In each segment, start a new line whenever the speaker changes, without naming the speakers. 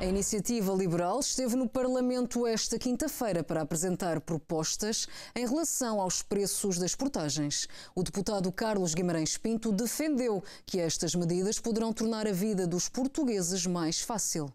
A iniciativa liberal esteve no Parlamento esta quinta-feira para apresentar propostas em relação aos preços das portagens. O deputado Carlos Guimarães Pinto defendeu que estas medidas poderão tornar a vida dos portugueses mais fácil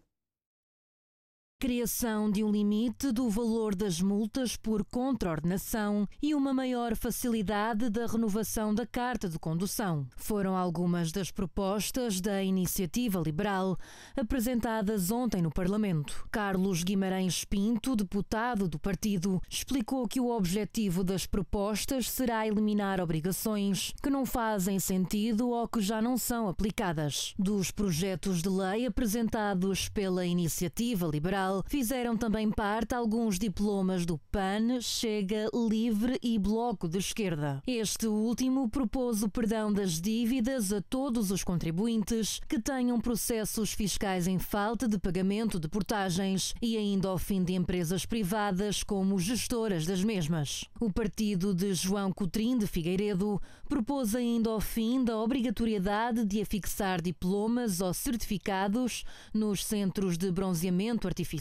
criação de um limite do valor das multas por contraordenação e uma maior facilidade da renovação da carta de condução. Foram algumas das propostas da Iniciativa Liberal apresentadas ontem no Parlamento. Carlos Guimarães Pinto, deputado do partido, explicou que o objetivo das propostas será eliminar obrigações que não fazem sentido ou que já não são aplicadas. Dos projetos de lei apresentados pela Iniciativa Liberal, Portugal. Fizeram também parte alguns diplomas do PAN, Chega, Livre e Bloco de Esquerda. Este último propôs o perdão das dívidas a todos os contribuintes que tenham processos fiscais em falta de pagamento de portagens e ainda ao fim de empresas privadas como gestoras das mesmas. O partido de João Cotrim de Figueiredo propôs ainda ao fim da obrigatoriedade de afixar diplomas ou certificados nos centros de bronzeamento artificial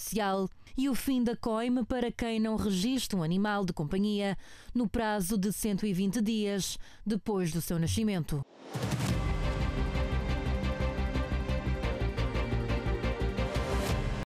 e o fim da COIME para quem não registra um animal de companhia no prazo de 120 dias depois do seu nascimento.